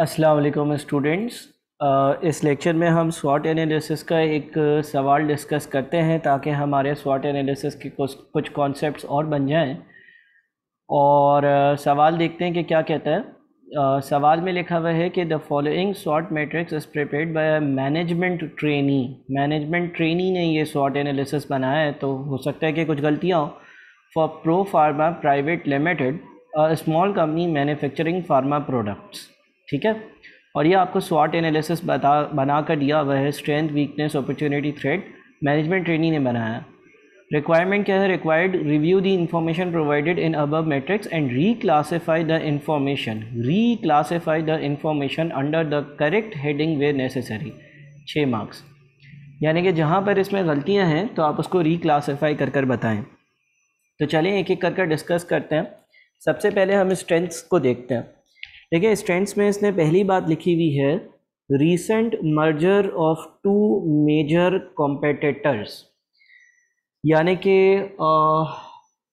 असलकम students uh, इस lecture में हम स्वाट एनालिसिस का एक uh, सवाल डिस्कस करते हैं ताकि हमारे स्वाट एनालिसिस के कुछ कुछ कॉन्सेप्ट और बन जाएं और uh, सवाल देखते हैं कि क्या कहता है uh, सवाल में लिखा हुआ है कि द फॉलोइंग स्वाट matrix is prepared by management trainee management trainee ने ये स्वाट एनालिसिस बनाया है तो हो सकता है कि कुछ गलतियाँ हों for pro pharma private limited small company manufacturing pharma products ठीक है और ये आपको स्वाट एनालिसिस बता बना कर दिया हुआ है strength weakness opportunity threat management training ने बनाया रिक्वायरमेंट क्या है required review the information provided in above matrix and classify the information classify the information under the correct heading where necessary छः मार्क्स यानी कि जहाँ पर इसमें गलतियाँ हैं तो आप उसको क्लासीफाई कर कर बताएं तो चलिए एक एक कर कर डिस्कस करते हैं सबसे पहले हम स्ट्रेंथ्स को देखते हैं देखिए स्ट्रेंड्स में इसने पहली बात लिखी हुई है recent merger of two major competitors यानी कि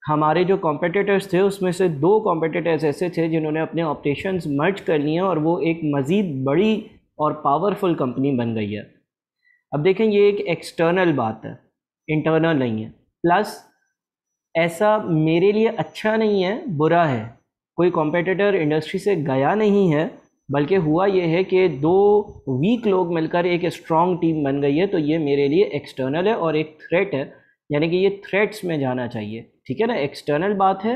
हमारे जो कॉम्पिटिटर्स थे उसमें से दो कॉम्पिटिटर्स ऐसे थे जिन्होंने अपने ऑपरेशन मर्ज कर लिए और वो एक मज़ीद बड़ी और पावरफुल कंपनी बन गई है अब देखें ये एक एक्सटर्नल बात है इंटरनल नहीं है प्लस ऐसा मेरे लिए अच्छा नहीं है बुरा है कोई कॉम्पिटिटर इंडस्ट्री से गया नहीं है बल्कि हुआ ये है कि दो वीक लोग मिलकर एक स्ट्रॉन्ग टीम बन गई है तो ये मेरे लिए एक्सटर्नल है और एक थ्रेट है यानी कि ये थ्रेट्स में जाना चाहिए ठीक है ना एक्सटर्नल बात है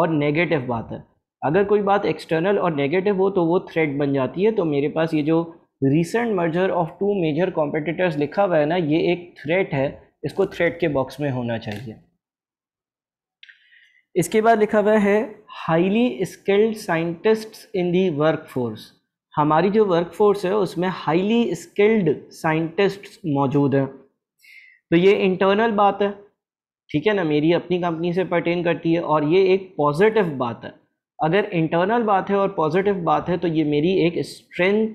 और नेगेटिव बात है अगर कोई बात एक्सटर्नल और नेगेटिव हो तो वो थ्रेट बन जाती है तो मेरे पास ये जो recent merger of two major competitors लिखा हुआ है ना ये एक थ्रेट है इसको थ्रेट के बॉक्स में होना चाहिए इसके बाद लिखा हुआ है highly skilled scientists in the work force हमारी जो वर्क फोर्स है उसमें हाईली स्किल्ड साइंटिस्ट्स मौजूद हैं तो ये इंटरनल बात है ठीक है ना मेरी अपनी कंपनी से पर्टेन करती है और ये एक पॉजिटिव बात है अगर इंटरनल बात है और पॉजिटिव बात है तो ये मेरी एक स्ट्रेंथ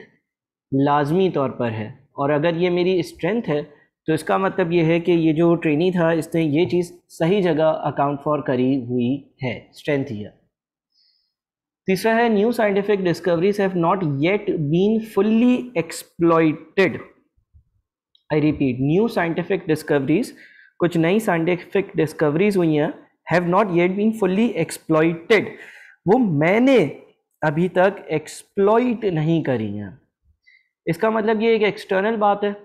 लाजमी तौर पर है और अगर ये मेरी स्ट्रेंथ है तो इसका मतलब ये है कि ये जो ट्रेनी था इसने ये चीज़ सही जगह अकाउंट फॉर करी हुई है स्ट्रेंथ ईयर तीसरा है new scientific discoveries have not yet been fully exploited I repeat new scientific discoveries कुछ नई साइंटिफिक डिस्कवरीज हुई हैं have not yet been fully exploited वो मैंने अभी तक एक्सप्लॉयट नहीं करी हैं इसका मतलब ये एक एक्सटर्नल बात है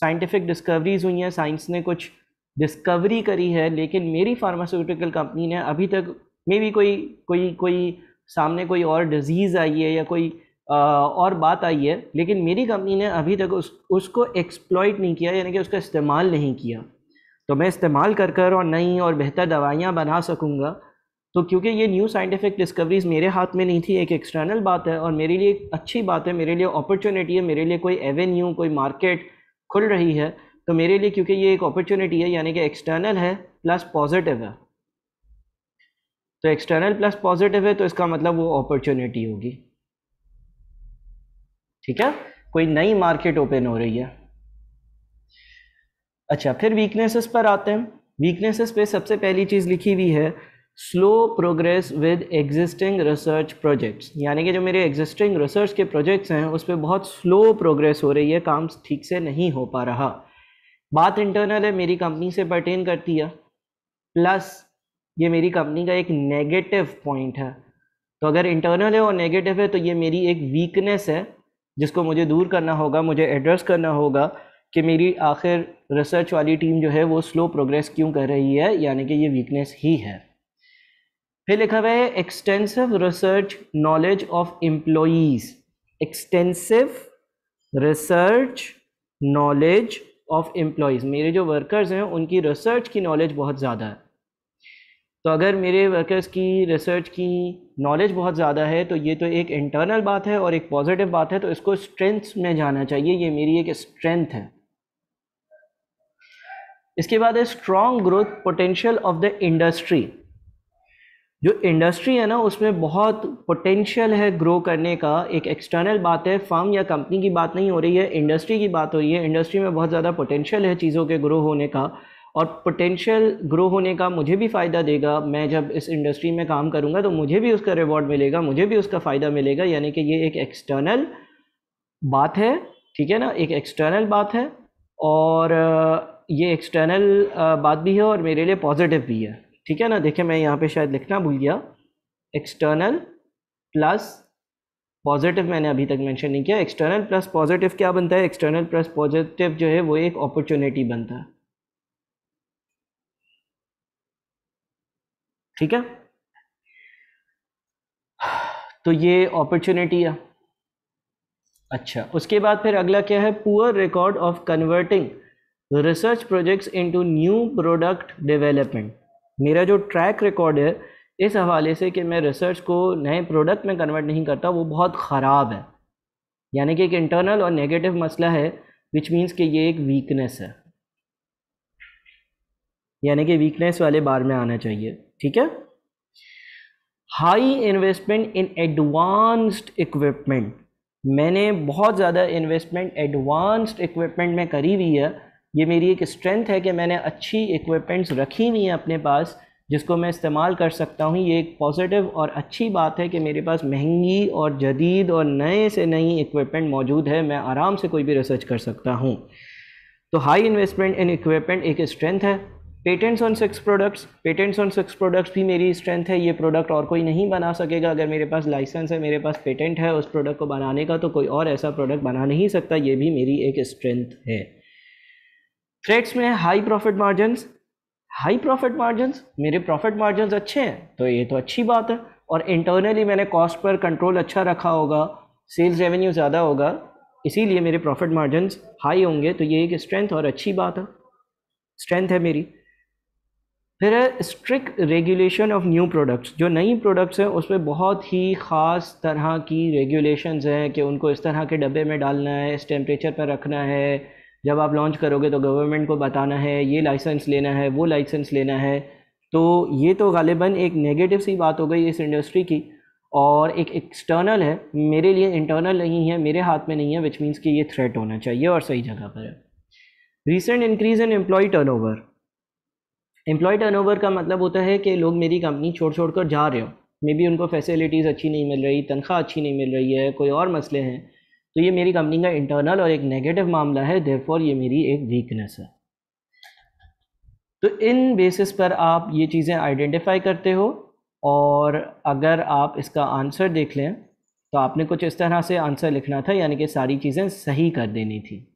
साइंटिफिक डिस्कवरीज हुई हैं साइंस ने कुछ डिस्कवरी करी है लेकिन मेरी फार्मास्यूटिकल कंपनी ने अभी तक मे भी कोई कोई कोई सामने कोई और डिजीज़ आई है या कोई आ, और बात आई है लेकिन मेरी कंपनी ने अभी तक उस उसको एक्सप्लॉयट नहीं किया यानी कि उसका इस्तेमाल नहीं किया तो मैं इस्तेमाल कर कर और नई और बेहतर दवाइयाँ बना सकूँगा तो क्योंकि ये न्यू साइंटिफिक डिस्कवरीज मेरे हाथ में नहीं थी एक एक्सटर्नल बात है और मेरे लिए अच्छी बात है मेरे लिए अपॉर्चुनिटी है मेरे लिए कोई एवेन्यू कोई मार्केट खुल रही है तो मेरे लिए क्योंकि ये एक अपॉर्चुनिटी है यानी कि एक्सटर्नल है प्लस पॉजिटिव है तो एक्सटर्नल प्लस पॉजिटिव है तो इसका मतलब वो अपॉर्चुनिटी होगी ठीक है कोई नई मार्केट ओपन हो रही है अच्छा फिर वीकनेसेस पर आते हैं वीकनेसेस पे सबसे पहली चीज़ लिखी हुई है slow progress with existing research projects यानी कि जो मेरे एग्जिस्टिंग रिसर्च के प्रोजेक्ट्स हैं उस पर बहुत स्लो प्रोग्रेस हो रही है काम ठीक से नहीं हो पा रहा बात इंटरनल है मेरी कंपनी से परटेन करती है प्लस ये मेरी कंपनी का एक नेगेटिव पॉइंट है तो अगर इंटरनल है और नेगेटिव है तो ये मेरी एक वीकनेस है जिसको मुझे दूर करना होगा मुझे एड्रेस करना होगा कि मेरी आखिर रिसर्च वाली टीम जो है वो स्लो प्रोग्रेस क्यों कर रही है यानी कि ये वीकनेस ही है फिर लिखा हुआ है extensive research knowledge of employees extensive research knowledge of employees मेरे जो वर्कर्स हैं उनकी रिसर्च की नॉलेज बहुत ज़्यादा है तो अगर मेरे वर्कर्स की रिसर्च की नॉलेज बहुत ज़्यादा है तो ये तो एक इंटरनल बात है और एक पॉजिटिव बात है तो इसको स्ट्रेंथ में जाना चाहिए ये मेरी एक स्ट्रेंथ है इसके बाद है strong growth potential of the industry जो इंडस्ट्री है ना उसमें बहुत पोटेंशियल है ग्रो करने का एक एक्सटर्नल बात है फर्म या कंपनी की बात नहीं हो रही है इंडस्ट्री की बात हो रही है इंडस्ट्री में बहुत ज़्यादा पोटेंशियल है चीज़ों के ग्रो होने का और पोटेंशियल ग्रो होने का मुझे भी फ़ायदा देगा मैं जब इस इंडस्ट्री में काम करूँगा तो मुझे भी उसका रिवॉर्ड मिलेगा मुझे भी उसका फ़ायदा मिलेगा यानी कि ये एक एक्सटर्नल बात है ठीक है ना एक एक्सटर्नल बात है और ये एक्सटर्नल बात भी है और मेरे लिए पॉजिटिव भी है ठीक है ना देखिए मैं यहाँ पे शायद लिखना भूल गया एक्सटर्नल प्लस पॉजिटिव मैंने अभी तक मेंशन नहीं किया एक्सटर्नल प्लस पॉजिटिव क्या बनता है एक्सटर्नल प्लस पॉजिटिव जो है वो एक अपॉर्चुनिटी बनता है ठीक है तो ये अपॉर्चुनिटी है अच्छा उसके बाद फिर अगला क्या है poor record of converting research projects into new product development मेरा जो ट्रैक रिकॉर्ड है इस हवाले से कि मैं रिसर्च को नए प्रोडक्ट में कन्वर्ट नहीं करता वो बहुत ख़राब है यानी कि एक इंटरनल और नेगेटिव मसला है विच मीन्स कि ये एक वीकनेस है यानी कि वीकनेस वाले बार में आना चाहिए ठीक है high investment in advanced equipment मैंने बहुत ज़्यादा इन्वेस्टमेंट एडवांस्ड इक्विपमेंट में करी हुई है ये मेरी एक स्ट्रेंथ है कि मैंने अच्छी इक्विपमेंट्स रखी हुई हैं अपने पास जिसको मैं इस्तेमाल कर सकता हूँ ये एक पॉजिटिव और अच्छी बात है कि मेरे पास महंगी और जदीद और नए से नई इक्विपमेंट मौजूद है मैं आराम से कोई भी रिसर्च कर सकता हूँ तो हाई इन्वेस्टमेंट इन इक्विपमेंट एक स्ट्रेंथ है patents on six products patents on six products भी मेरी स्ट्रेंथ है ये प्रोडक्ट और कोई नहीं बना सकेगा अगर मेरे पास लाइसेंस है मेरे पास पेटेंट है उस प्रोडक्ट को बनाने का तो कोई और ऐसा प्रोडक्ट बना नहीं सकता ये भी मेरी एक स्ट्रेंथ है थ्रेड्स में है high profit margin high profit margin मेरे प्रॉफिट मार्जिन अच्छे हैं तो ये तो अच्छी बात है और इंटरनली मैंने कॉस्ट पर कंट्रोल अच्छा रखा होगा सेल्स रेवेन्यू ज़्यादा होगा इसीलिए मेरे प्रॉफिट मार्जिन हाई होंगे तो ये एक स्ट्रेंथ और अच्छी बात है स्ट्रेंथ है मेरी फिर है strict regulation of new products जो नई प्रोडक्ट्स हैं उसमें बहुत ही ख़ास तरह की रेगुलेशंस हैं कि उनको इस तरह के डब्बे में डालना है इस टेम्परेचर पर रखना है जब आप लॉन्च करोगे तो गवर्नमेंट को बताना है ये लाइसेंस लेना है वो लाइसेंस लेना है तो ये तो गालिबा एक नेगेटिव सी बात हो गई इस इंडस्ट्री की और एक एक्सटर्नल है मेरे लिए इंटरनल नहीं है मेरे हाथ में नहीं है विच मीन्स कि ये थ्रेट होना चाहिए और सही जगह पर है recent increase in employee turnover employee turnover का मतलब होता है कि लोग मेरी कंपनी छोड़ छोड़ कर जा रहे हो मे बी उनको फैसिलिटीज़ अच्छी नहीं मिल रही तनख्वाह अच्छी नहीं मिल रही है कोई और मसले हैं तो ये मेरी कंपनी का इंटरनल और एक नेगेटिव मामला है देरफॉर ये मेरी एक वीकनेस है तो इन बेसिस पर आप ये चीज़ें आइडेंटिफाई करते हो और अगर आप इसका आंसर देख लें तो आपने कुछ इस तरह से आंसर लिखना था यानी कि सारी चीज़ें सही कर देनी थी